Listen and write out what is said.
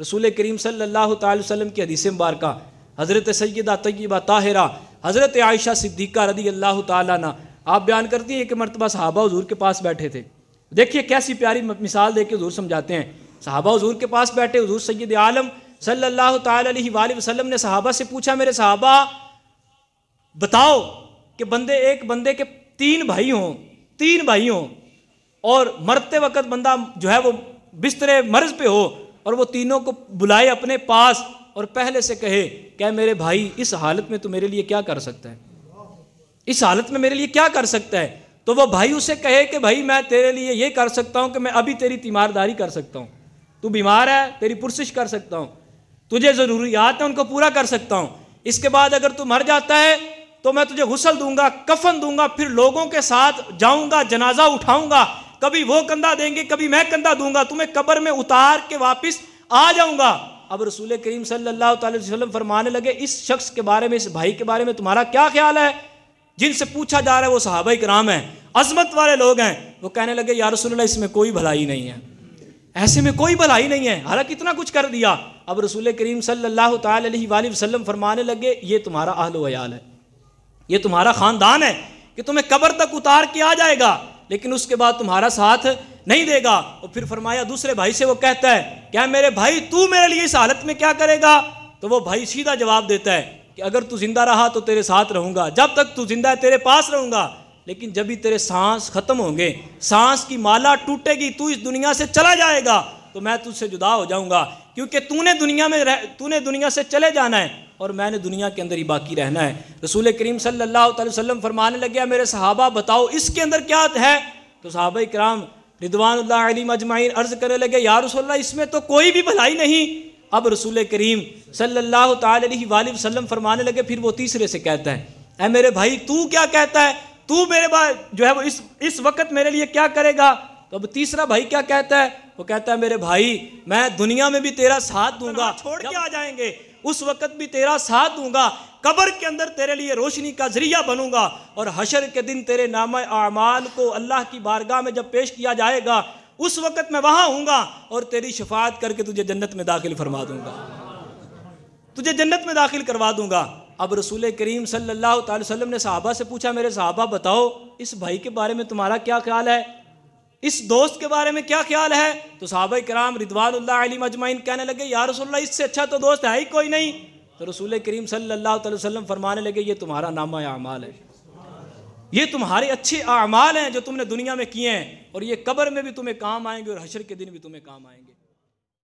रसूल करीम सल्लल्लाहु अलैहि वसल्लम की हदीस मुबारक हज़रत सैदा तय्यबा ताहरा हज़रत आयशा सिद्दीक़ा रदी अल्लाह त आप बयान करती हैं कि मरतबा साहबा हजूर के पास बैठे थे देखिए कैसी प्यारी मिसाल दे के हजूर समझाते हैं साहबा हजूर के पास बैठे हजूर सैद आलम सल्लल्लाहु अलैहि वसल्लम ने साहबा से पूछा मेरे साहबा बताओ कि बंदे एक बंदे के तीन भाई हों तीन भाई हों और मरते वक्त बंदा जो है वो बिस्तर मर्ज पे हो और वो तीनों को बुलाए अपने पास और पहले से कहे क्या मेरे भाई इस हालत में तो मेरे लिए क्या कर सकता है इस हालत में मेरे लिए क्या कर सकता है तो वह भाई उसे कहे कि भाई मैं तेरे लिए ये कर सकता हूँ कि मैं अभी तेरी तीमारदारी कर सकता हूँ तू बीमार है तेरी पुरसिश कर सकता हूँ तुझे ज़रूरियात है उनको पूरा कर सकता हूँ इसके बाद अगर तू मर जाता है तो मैं तुझे घुसल दूंगा कफन दूंगा फिर लोगों के साथ जाऊंगा जनाजा उठाऊंगा कभी वो कंधा देंगे कभी मैं कंधा दूंगा तुम्हें कब्र में उतार के वापस आ जाऊंगा अब रसूल करीम सल्लाम फरमाने लगे इस शख्स के बारे में इस भाई के बारे में तुम्हारा क्या ख्याल है जिनसे पूछा जा रहा है वो सहाबा कराम है अजमत वाले लोग हैं वो कहने लगे यार रसूल इसमें कोई भलाई नहीं है ऐसे में कोई भलाई नहीं है हालांकि इतना कुछ कर दिया अब रसूल करीम सल्लल्लाहु अलैहि वसल्लम फरमाने लगे ये तुम्हारा अहल है ये तुम्हारा ख़ानदान है कि तुम्हें कब्र तक उतार के आ जाएगा लेकिन उसके बाद तुम्हारा साथ नहीं देगा और फिर फरमाया दूसरे भाई से वो कहता है क्या मेरे भाई तू मेरे लिए इस हालत में क्या करेगा तो वो भाई सीधा जवाब देता है कि अगर तू जिंदा रहा तो तेरे साथ रहूंगा जब तक तू जिंदा है तेरे पास रहूंगा लेकिन जब भी तेरे सांस खत्म होंगे सांस की माला टूटेगी तू इस दुनिया से चला जाएगा तो मैं तुझसे जुदा हो जाऊँगा क्योंकि तूने दुनिया में रह तूने दुनिया से चले जाना है और मैंने दुनिया के अंदर ही बाकी रहना है रसूल करीम सल्लल्लाहु अलैहि वसल्लम फरमाने लगे मेरे सहाबा बताओ इसके अंदर क्या है तो सहाबा कराम रिदवान अली मजमाइन अर्ज़ करने लगे या रसोल्ला इसमें तो कोई भी भलाई नहीं अब रसूल करीम सल्लल्लाहु अलैहि वसल्लम फरमाने लगे फिर वो तीसरे से कहता है अ मेरे भाई तू क्या कहता है तू मेरे भाई जो है वो इस इस वक्त मेरे लिए क्या करेगा तो अब तीसरा भाई क्या कहता है वो कहता है मेरे भाई मैं दुनिया में भी तेरा साथ दूंगा छोड़ के आ जाएंगे उस वक़्त भी तेरा साथ दूंगा कबर के अंदर तेरे लिए रोशनी का जरिया बनूंगा और हशर के दिन तेरे नाम अमाल को अल्लाह की बारगाह में जब पेश किया जाएगा उस वक़्त मैं वहां हूँ और तेरी शफात करके तुझे जन्नत में दाखिल फरमा दूंगा तुझे जन्नत में दाखिल करवा दूंगा अब रसूल करीम सल्लल्लाहु अलैहि वसल्लम ने साहबा से पूछा मेरे साहबा बताओ इस भाई के बारे में तुम्हारा क्या ख्याल है इस दोस्त के बारे में क्या ख्याल है तो साहब कराम रिदवान अली मजमाइन कहने लगे या रसोल्ला इससे अच्छा तो दोस्त है ही कोई नहीं तो रसूल करीम सल्लल्लाहु अलैहि वसल्लम फरमाने लगे ये तुम्हारा नामा अमाल है ये तुम्हारे अच्छे अमाल हैं जो तुमने दुनिया में किए हैं और ये कब्र में भी तुम्हें काम आएंगे और हशर के दिन भी तुम्हें काम आएंगे